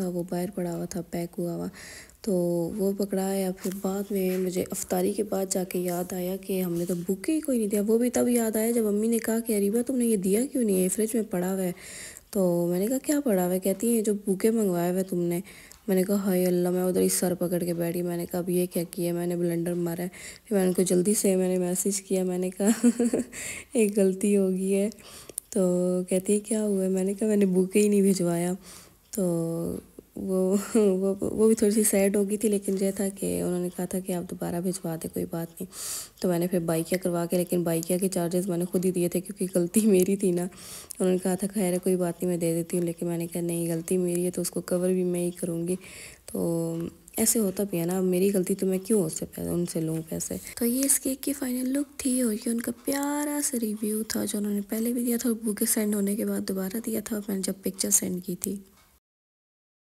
था वो बाहर पड़ा हुआ था पैक हुआ हुआ तो वो पकड़ा या फिर बाद में मुझे अफ्तारी के बाद जाके याद आया कि हमने तो बुक ही कोई नहीं दिया वो भी तब याद आया जब अम्मी ने कहा कि अरीबा तुमने ये दिया क्यों नहीं है फ्रिज में पड़ा हुआ है तो मैंने कहा क्या पड़ा हुआ है कहती हैं जो बुके मंगवाए हुए तुमने मैंने कहा हाय अल्लाह मैं उधर ही सर पकड़ के बैठी मैंने कहा अब ये क्या किया मैंने ब्लेंडर मारा है फिर मैंने उनको जल्दी से मैंने मैसेज किया मैंने कहा एक गलती हो गई है तो कहती है क्या हुआ है मैंने कहा मैंने बुके ही नहीं भिजवाया तो वो वो वो भी थोड़ी सी सैड हो गई थी लेकिन यह था कि उन्होंने कहा था कि आप दोबारा भिजवा दें कोई बात नहीं तो मैंने फिर बाइकिया करवा के लेकिन बाइकिया के चार्जेस मैंने खुद ही दिए थे क्योंकि गलती मेरी थी ना उन्होंने कहा था खैर कोई बात नहीं मैं दे देती हूँ लेकिन मैंने कहा नहीं गलती मेरी है तो उसको कवर भी मैं ही करूँगी तो ऐसे होता भी है ना मेरी गलती तो मैं क्यों उससे पैसे उनसे लूँ पैसे तो ये इस केक की फाइनल लुक थी और ये उनका प्यारा सा रिव्यू था जो उन्होंने पहले भी दिया था और बुके सेंड होने के बाद दोबारा दिया था मैंने जब पिक्चर सेंड की थी